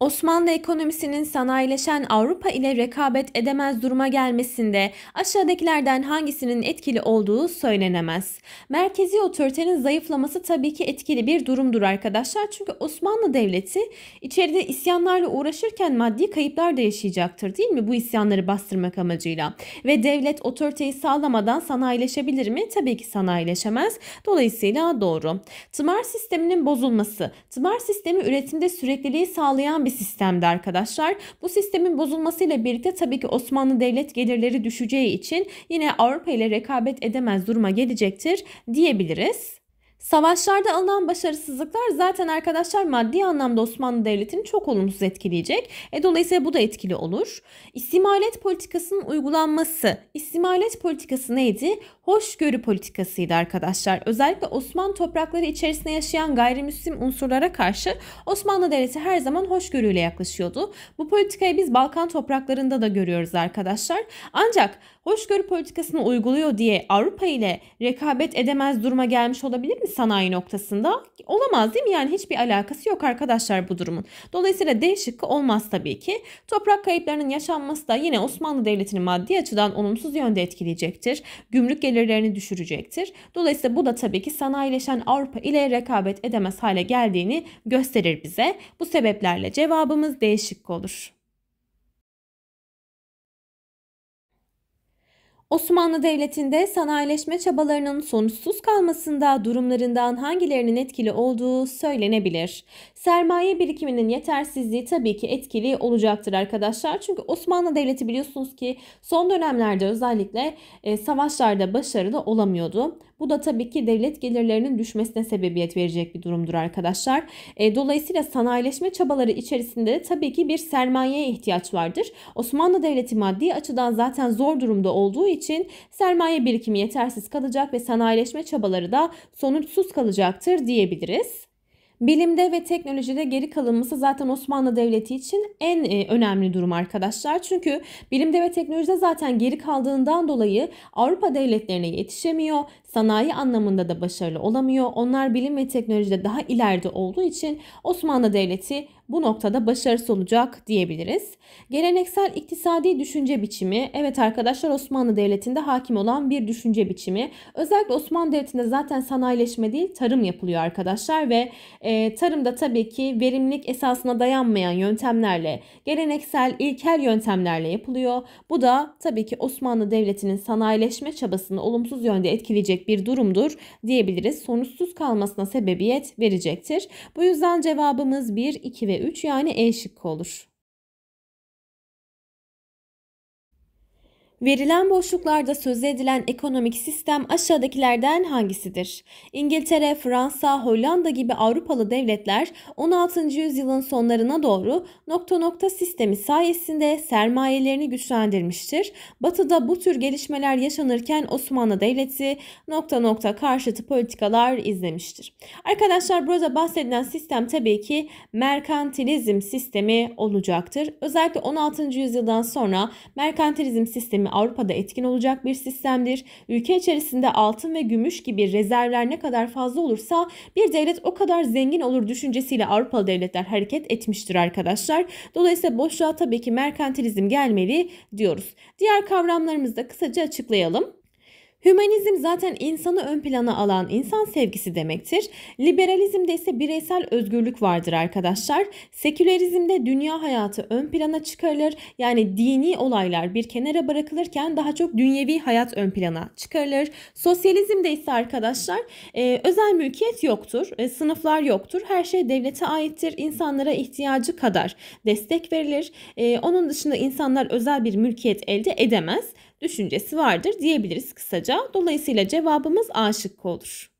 Osmanlı ekonomisinin sanayileşen Avrupa ile rekabet edemez duruma gelmesinde aşağıdakilerden hangisinin etkili olduğu söylenemez. Merkezi otoritenin zayıflaması tabii ki etkili bir durumdur arkadaşlar. Çünkü Osmanlı Devleti içeride isyanlarla uğraşırken maddi kayıplar da yaşayacaktır değil mi? Bu isyanları bastırmak amacıyla. Ve devlet otoriteyi sağlamadan sanayileşebilir mi? Tabii ki sanayileşemez. Dolayısıyla doğru. Tımar sisteminin bozulması. Tımar sistemi üretimde sürekliliği sağlayan bir bir sistemdi arkadaşlar. Bu sistemin bozulmasıyla birlikte tabii ki Osmanlı devlet gelirleri düşeceği için yine Avrupa ile rekabet edemez duruma gelecektir diyebiliriz. Savaşlarda alınan başarısızlıklar zaten arkadaşlar maddi anlamda Osmanlı Devleti'ni çok olumsuz etkileyecek. E, dolayısıyla bu da etkili olur. İstimalet politikasının uygulanması. İstimalet politikası neydi? Hoşgörü politikasıydı arkadaşlar. Özellikle Osmanlı toprakları içerisinde yaşayan gayrimüslim unsurlara karşı Osmanlı Devleti her zaman hoşgörüyle yaklaşıyordu. Bu politikayı biz Balkan topraklarında da görüyoruz arkadaşlar. Ancak hoşgörü politikasını uyguluyor diye Avrupa ile rekabet edemez duruma gelmiş olabilir mi sanayi noktasında? Olamaz değil mi? Yani hiçbir alakası yok arkadaşlar bu durumun. Dolayısıyla D şıkkı olmaz tabii ki. Toprak kayıplarının yaşanması da yine Osmanlı Devleti'ni maddi açıdan olumsuz yönde etkileyecektir. Gümrük gelirlerini düşürecektir. Dolayısıyla bu da tabii ki sanayileşen Avrupa ile rekabet edemez hale geldiğini gösterir bize. Bu sebeplerle cevabımız D şıkkı olur. Osmanlı Devleti'nde sanayileşme çabalarının sonuçsuz kalmasında durumlarından hangilerinin etkili olduğu söylenebilir. Sermaye birikiminin yetersizliği tabii ki etkili olacaktır arkadaşlar. Çünkü Osmanlı Devleti biliyorsunuz ki son dönemlerde özellikle e, savaşlarda başarılı olamıyordu. Bu da tabii ki devlet gelirlerinin düşmesine sebebiyet verecek bir durumdur arkadaşlar. E, dolayısıyla sanayileşme çabaları içerisinde tabii ki bir sermayeye ihtiyaç vardır. Osmanlı Devleti maddi açıdan zaten zor durumda olduğu için için sermaye birikimi yetersiz kalacak ve sanayileşme çabaları da sonuçsuz kalacaktır diyebiliriz. Bilimde ve teknolojide geri kalınması zaten Osmanlı Devleti için en e, önemli durum arkadaşlar. Çünkü bilimde ve teknolojide zaten geri kaldığından dolayı Avrupa devletlerine yetişemiyor. Sanayi anlamında da başarılı olamıyor. Onlar bilim ve teknolojide daha ileride olduğu için Osmanlı Devleti bu noktada başarısı olacak diyebiliriz. Geleneksel iktisadi düşünce biçimi evet arkadaşlar Osmanlı Devleti'nde hakim olan bir düşünce biçimi. Özellikle Osmanlı Devleti'nde zaten sanayileşme değil tarım yapılıyor arkadaşlar ve e, tarımda tabii ki verimlilik esasına dayanmayan yöntemlerle geleneksel ilkel yöntemlerle yapılıyor. Bu da tabii ki Osmanlı Devleti'nin sanayileşme çabasını olumsuz yönde etkileyecek bir durumdur diyebiliriz. Sonuçsuz kalmasına sebebiyet verecektir. Bu yüzden cevabımız 1, 2 ve 3 yani E şıkkı olur. Verilen boşluklarda sözü edilen ekonomik sistem aşağıdakilerden hangisidir? İngiltere, Fransa, Hollanda gibi Avrupalı devletler 16. yüzyılın sonlarına doğru nokta nokta sistemi sayesinde sermayelerini güçlendirmiştir. Batı'da bu tür gelişmeler yaşanırken Osmanlı Devleti nokta nokta karşıtı politikalar izlemiştir. Arkadaşlar burada bahsedilen sistem tabii ki merkantilizm sistemi olacaktır. Özellikle 16. yüzyıldan sonra merkantilizm sistemi Avrupa'da etkin olacak bir sistemdir. Ülke içerisinde altın ve gümüş gibi rezervler ne kadar fazla olursa bir devlet o kadar zengin olur düşüncesiyle Avrupalı devletler hareket etmiştir arkadaşlar. Dolayısıyla boşluğa tabii ki merkantilizm gelmeli diyoruz. Diğer kavramlarımızı da kısaca açıklayalım. Hümanizm zaten insanı ön plana alan insan sevgisi demektir. Liberalizmde ise bireysel özgürlük vardır arkadaşlar. Sekülerizmde dünya hayatı ön plana çıkarılır. Yani dini olaylar bir kenara bırakılırken daha çok dünyevi hayat ön plana çıkarılır. Sosyalizmde ise arkadaşlar e, özel mülkiyet yoktur, e, sınıflar yoktur. Her şey devlete aittir. İnsanlara ihtiyacı kadar destek verilir. E, onun dışında insanlar özel bir mülkiyet elde edemez düşüncesi vardır diyebiliriz kısaca. Dolayısıyla cevabımız A şıkkı olur.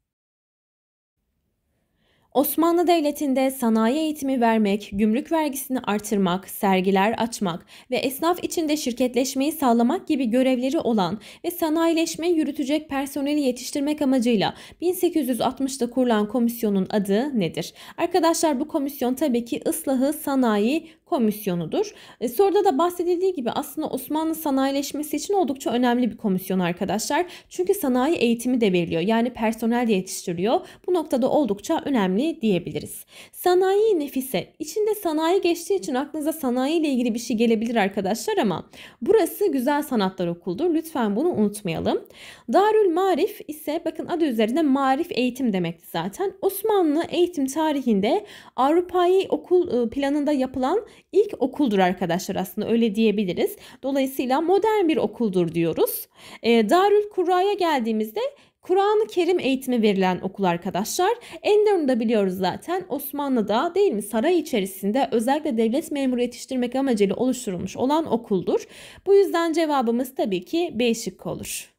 Osmanlı Devleti'nde sanayi eğitimi vermek, gümrük vergisini artırmak, sergiler açmak ve esnaf içinde şirketleşmeyi sağlamak gibi görevleri olan ve sanayileşme yürütecek personeli yetiştirmek amacıyla 1860'da kurulan komisyonun adı nedir? Arkadaşlar bu komisyon tabii ki ıslahı sanayi komisyonudur. E, soruda da bahsedildiği gibi aslında Osmanlı sanayileşmesi için oldukça önemli bir komisyon arkadaşlar. Çünkü sanayi eğitimi de veriliyor. Yani personel de yetiştiriyor. Bu noktada oldukça önemli diyebiliriz. Sanayi nefise. içinde sanayi geçtiği için aklınıza sanayi ile ilgili bir şey gelebilir arkadaşlar ama burası Güzel Sanatlar Okulu'dur. Lütfen bunu unutmayalım. Darül Marif ise bakın adı üzerinde marif eğitim demekti zaten. Osmanlı eğitim tarihinde Avrupa'yı okul ıı, planında yapılan ilk okuldur arkadaşlar aslında öyle diyebiliriz. Dolayısıyla modern bir okuldur diyoruz. E, Darül Kur'aya geldiğimizde Kur'an-ı Kerim eğitimi verilen okul arkadaşlar. Enderun'u da biliyoruz zaten Osmanlı'da değil mi saray içerisinde özellikle devlet memuru yetiştirmek amacıyla oluşturulmuş olan okuldur. Bu yüzden cevabımız tabii ki B şıkkı olur.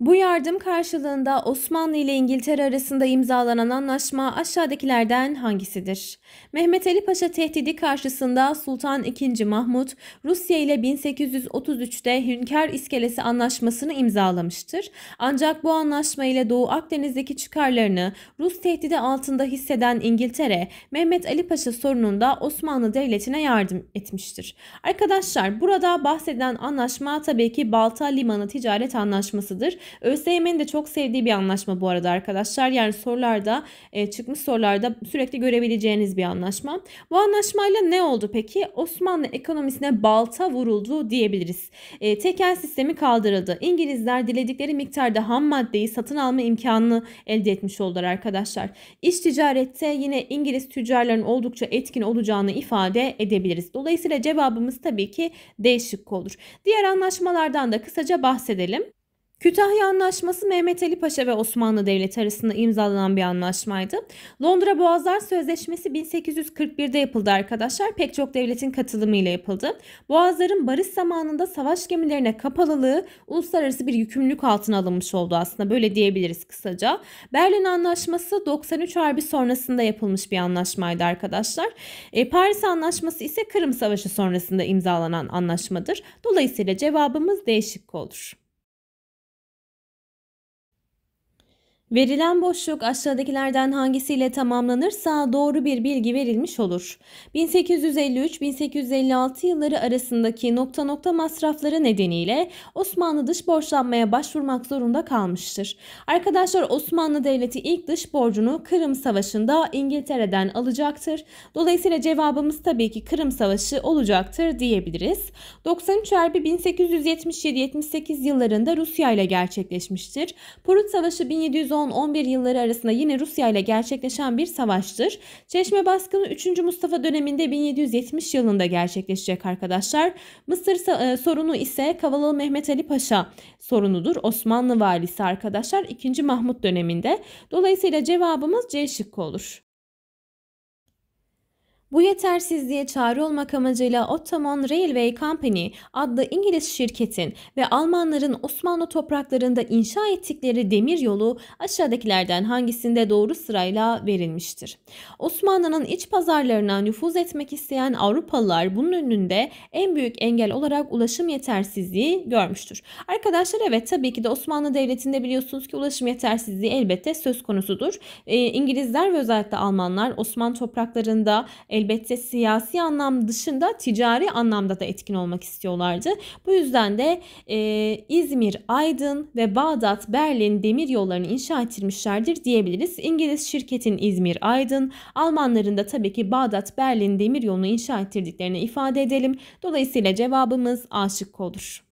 Bu yardım karşılığında Osmanlı ile İngiltere arasında imzalanan anlaşma aşağıdakilerden hangisidir? Mehmet Ali Paşa tehdidi karşısında Sultan II. Mahmut Rusya ile 1833'te Hünkar İskelesi Anlaşması'nı imzalamıştır. Ancak bu anlaşma ile Doğu Akdeniz'deki çıkarlarını Rus tehdidi altında hisseden İngiltere, Mehmet Ali Paşa sorununda Osmanlı Devleti'ne yardım etmiştir. Arkadaşlar burada bahsedilen anlaşma tabii ki Balta Limanı Ticaret Anlaşması'dır. ÖSYM'nin de çok sevdiği bir anlaşma bu arada arkadaşlar. Yani sorularda e, çıkmış sorularda sürekli görebileceğiniz bir anlaşma. Bu anlaşmayla ne oldu peki? Osmanlı ekonomisine balta vuruldu diyebiliriz. E, tekel sistemi kaldırıldı. İngilizler diledikleri miktarda ham maddeyi satın alma imkanını elde etmiş oldular arkadaşlar. İş ticarette yine İngiliz tüccarların oldukça etkin olacağını ifade edebiliriz. Dolayısıyla cevabımız tabii ki değişik olur. Diğer anlaşmalardan da kısaca bahsedelim. Kütahya Anlaşması Mehmet Ali Paşa ve Osmanlı Devleti arasında imzalanan bir anlaşmaydı. Londra Boğazlar Sözleşmesi 1841'de yapıldı arkadaşlar. Pek çok devletin katılımıyla yapıldı. Boğazların barış zamanında savaş gemilerine kapalılığı uluslararası bir yükümlülük altına alınmış oldu aslında. Böyle diyebiliriz kısaca. Berlin Anlaşması 93 Harbi sonrasında yapılmış bir anlaşmaydı arkadaşlar. E, Paris Anlaşması ise Kırım Savaşı sonrasında imzalanan anlaşmadır. Dolayısıyla cevabımız değişik olur. Verilen boşluk aşağıdakilerden hangisiyle tamamlanırsa doğru bir bilgi verilmiş olur. 1853-1856 yılları arasındaki nokta nokta masrafları nedeniyle Osmanlı dış borçlanmaya başvurmak zorunda kalmıştır. Arkadaşlar Osmanlı Devleti ilk dış borcunu Kırım Savaşı'nda İngiltere'den alacaktır. Dolayısıyla cevabımız tabii ki Kırım Savaşı olacaktır diyebiliriz. 93 Harbi 1877-78 yıllarında Rusya ile gerçekleşmiştir. Prut Savaşı 1710 10-11 yılları arasında yine Rusya ile gerçekleşen bir savaştır. Çeşme baskını 3. Mustafa döneminde 1770 yılında gerçekleşecek arkadaşlar. Mısır e, sorunu ise Kavalalı Mehmet Ali Paşa sorunudur. Osmanlı valisi arkadaşlar 2. Mahmut döneminde. Dolayısıyla cevabımız C şıkkı olur. Bu yetersizliğe çare olmak amacıyla Ottoman Railway Company adlı İngiliz şirketin ve Almanların Osmanlı topraklarında inşa ettikleri demir yolu aşağıdakilerden hangisinde doğru sırayla verilmiştir? Osmanlı'nın iç pazarlarına nüfuz etmek isteyen Avrupalılar bunun önünde en büyük engel olarak ulaşım yetersizliği görmüştür. Arkadaşlar evet tabii ki de Osmanlı Devleti'nde biliyorsunuz ki ulaşım yetersizliği elbette söz konusudur. E, İngilizler ve özellikle Almanlar Osmanlı topraklarında elbette siyasi anlam dışında ticari anlamda da etkin olmak istiyorlardı. Bu yüzden de e, İzmir, Aydın ve Bağdat, Berlin demir yollarını inşa ettirmişlerdir diyebiliriz. İngiliz şirketin İzmir, Aydın, Almanların da tabii ki Bağdat, Berlin demir yolunu inşa ettirdiklerini ifade edelim. Dolayısıyla cevabımız A şıkkı olur.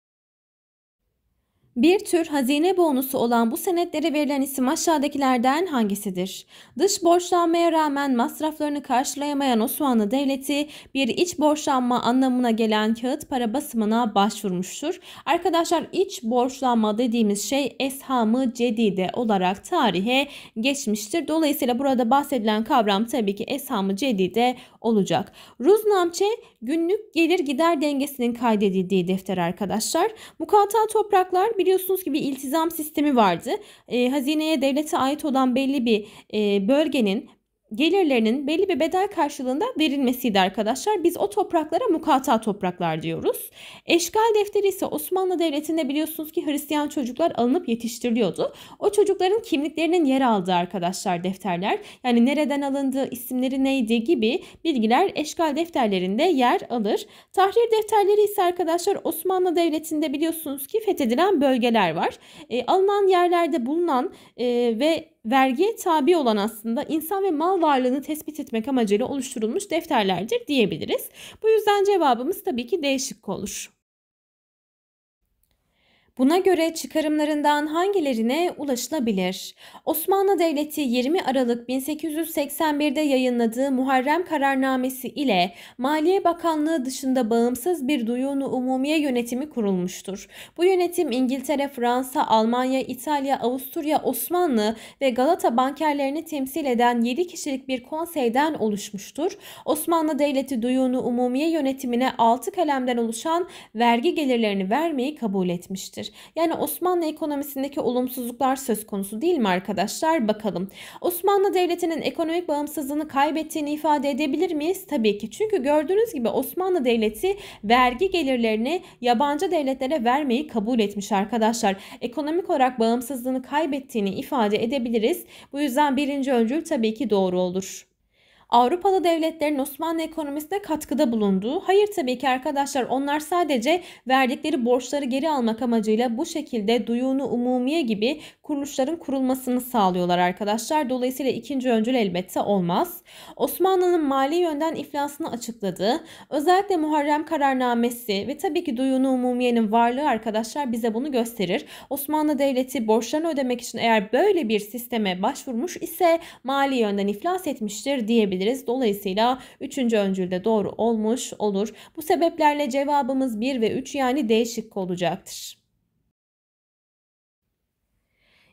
Bir tür hazine bonusu olan bu senetlere verilen isim aşağıdakilerden hangisidir? Dış borçlanmaya rağmen masraflarını karşılayamayan Osmanlı Devleti bir iç borçlanma anlamına gelen kağıt para basımına başvurmuştur. Arkadaşlar iç borçlanma dediğimiz şey eshamı cedide olarak tarihe geçmiştir. Dolayısıyla burada bahsedilen kavram tabii ki eshamı cedide olacak. Ruznamçe günlük gelir gider dengesinin kaydedildiği defter arkadaşlar. Mukata topraklar biliyorsunuz ki bir iltizam sistemi vardı. E, hazineye devlete ait olan belli bir e, bölgenin gelirlerinin belli bir bedel karşılığında verilmesiydi arkadaşlar. Biz o topraklara mukata topraklar diyoruz. Eşgal defteri ise Osmanlı Devleti'nde biliyorsunuz ki Hristiyan çocuklar alınıp yetiştiriliyordu. O çocukların kimliklerinin yer aldığı arkadaşlar defterler. Yani nereden alındığı, isimleri neydi gibi bilgiler eşgal defterlerinde yer alır. Tahrir defterleri ise arkadaşlar Osmanlı Devleti'nde biliyorsunuz ki fethedilen bölgeler var. E, alınan yerlerde bulunan e, ve vergiye tabi olan aslında insan ve mal varlığını tespit etmek amacıyla oluşturulmuş defterlerdir diyebiliriz. Bu yüzden cevabımız tabii ki değişik olur. Buna göre çıkarımlarından hangilerine ulaşılabilir? Osmanlı Devleti 20 Aralık 1881'de yayınladığı Muharrem Kararnamesi ile Maliye Bakanlığı dışında bağımsız bir Duyunu Umumiye yönetimi kurulmuştur. Bu yönetim İngiltere, Fransa, Almanya, İtalya, Avusturya, Osmanlı ve Galata bankerlerini temsil eden 7 kişilik bir konseyden oluşmuştur. Osmanlı Devleti Duyunu Umumiye yönetimine 6 kalemden oluşan vergi gelirlerini vermeyi kabul etmiştir gerekir. Yani Osmanlı ekonomisindeki olumsuzluklar söz konusu değil mi arkadaşlar? Bakalım. Osmanlı Devleti'nin ekonomik bağımsızlığını kaybettiğini ifade edebilir miyiz? Tabii ki. Çünkü gördüğünüz gibi Osmanlı Devleti vergi gelirlerini yabancı devletlere vermeyi kabul etmiş arkadaşlar. Ekonomik olarak bağımsızlığını kaybettiğini ifade edebiliriz. Bu yüzden birinci öncül tabii ki doğru olur. Avrupalı devletlerin Osmanlı ekonomisine katkıda bulunduğu, hayır tabii ki arkadaşlar onlar sadece verdikleri borçları geri almak amacıyla bu şekilde duyunu umumiye gibi kuruluşların kurulmasını sağlıyorlar arkadaşlar. Dolayısıyla ikinci öncül elbette olmaz. Osmanlı'nın mali yönden iflasını açıkladığı, özellikle Muharrem kararnamesi ve tabii ki duyunu umumiyenin varlığı arkadaşlar bize bunu gösterir. Osmanlı Devleti borçlarını ödemek için eğer böyle bir sisteme başvurmuş ise mali yönden iflas etmiştir diyebiliriz diyebiliriz. Dolayısıyla 3. öncülde doğru olmuş olur. Bu sebeplerle cevabımız 1 ve 3 yani D şıkkı olacaktır.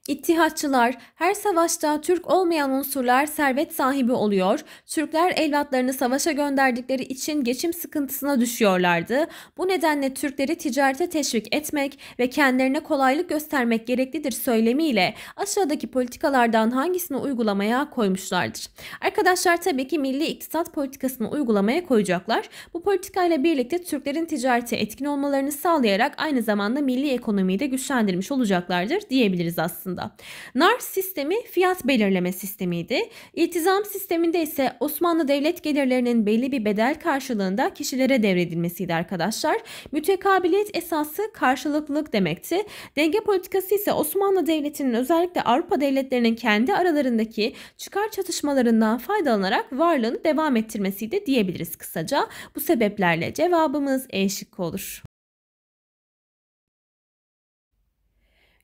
İttihatçılar her savaşta Türk olmayan unsurlar servet sahibi oluyor. Türkler evlatlarını savaşa gönderdikleri için geçim sıkıntısına düşüyorlardı. Bu nedenle Türkleri ticarete teşvik etmek ve kendilerine kolaylık göstermek gereklidir söylemiyle aşağıdaki politikalardan hangisini uygulamaya koymuşlardır? Arkadaşlar tabii ki milli iktisat politikasını uygulamaya koyacaklar. Bu politikayla birlikte Türklerin ticarete etkin olmalarını sağlayarak aynı zamanda milli ekonomiyi de güçlendirmiş olacaklardır diyebiliriz aslında aslında. Nar sistemi fiyat belirleme sistemiydi. İltizam sisteminde ise Osmanlı devlet gelirlerinin belli bir bedel karşılığında kişilere devredilmesiydi arkadaşlar. Mütekabiliyet esası karşılıklılık demekti. Denge politikası ise Osmanlı devletinin özellikle Avrupa devletlerinin kendi aralarındaki çıkar çatışmalarından faydalanarak varlığını devam ettirmesiydi diyebiliriz kısaca. Bu sebeplerle cevabımız E şıkkı olur.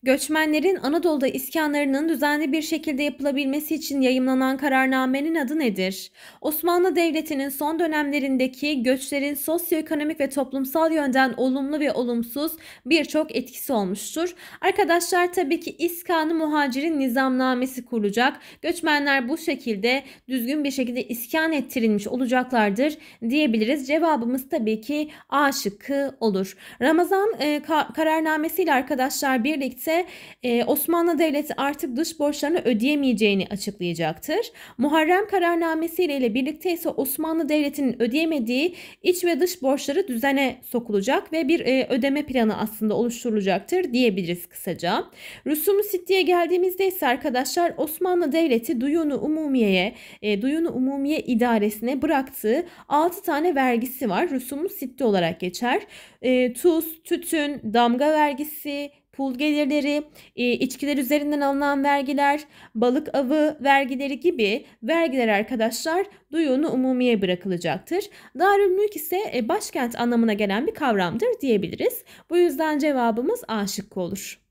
Göçmenlerin Anadolu'da iskanlarının düzenli bir şekilde yapılabilmesi için yayımlanan kararnamenin adı nedir? Osmanlı Devleti'nin son dönemlerindeki göçlerin sosyoekonomik ve toplumsal yönden olumlu ve olumsuz birçok etkisi olmuştur. Arkadaşlar tabii ki iskanı muhacirin nizamnamesi kurulacak. Göçmenler bu şekilde düzgün bir şekilde iskan ettirilmiş olacaklardır diyebiliriz. Cevabımız tabii ki A şıkkı olur. Ramazan e, ka- kararnamesiyle arkadaşlar birlikte ise e, Osmanlı Devleti artık dış borçlarını ödeyemeyeceğini açıklayacaktır. Muharrem kararnamesi ile birlikte ise Osmanlı Devleti'nin ödeyemediği iç ve dış borçları düzene sokulacak ve bir e, ödeme planı aslında oluşturulacaktır diyebiliriz kısaca. Rusum Sitti'ye geldiğimizde ise arkadaşlar Osmanlı Devleti Duyunu Umumiye'ye, e, Duyunu Umumiye idaresine bıraktığı 6 tane vergisi var. Rusum Sitti olarak geçer. E, tuz, tütün, damga vergisi, pul gelirleri, e, içkiler üzerinden alınan vergiler, balık avı vergileri gibi vergiler arkadaşlar duyunu umumiye bırakılacaktır. Darülmülk ise e, başkent anlamına gelen bir kavramdır diyebiliriz. Bu yüzden cevabımız A şıkkı olur.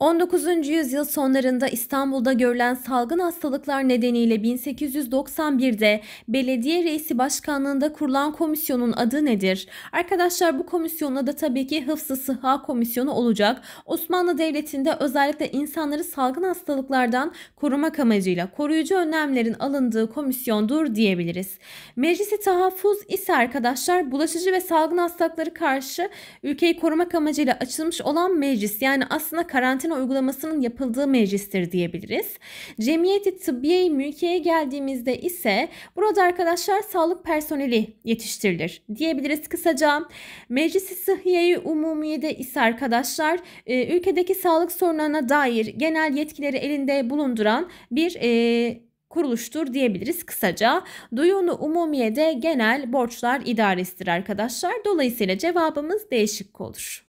19. yüzyıl sonlarında İstanbul'da görülen salgın hastalıklar nedeniyle 1891'de belediye reisi başkanlığında kurulan komisyonun adı nedir? Arkadaşlar bu komisyonla da tabii ki Hıfzı Sıha Komisyonu olacak. Osmanlı Devleti'nde özellikle insanları salgın hastalıklardan korumak amacıyla koruyucu önlemlerin alındığı komisyondur diyebiliriz. Meclisi tahaffuz ise arkadaşlar bulaşıcı ve salgın hastalıkları karşı ülkeyi korumak amacıyla açılmış olan meclis yani aslında karantina karantina uygulamasının yapıldığı meclistir diyebiliriz. Cemiyeti tıbbiye mülkiye geldiğimizde ise burada arkadaşlar sağlık personeli yetiştirilir diyebiliriz kısaca. Meclisi sıhhiyeyi Sıhhiye-i Umumiye'de ise arkadaşlar e, ülkedeki sağlık sorunlarına dair genel yetkileri elinde bulunduran bir e, kuruluştur diyebiliriz kısaca. Duyunu umumiye de genel borçlar idaresidir arkadaşlar. Dolayısıyla cevabımız değişik olur.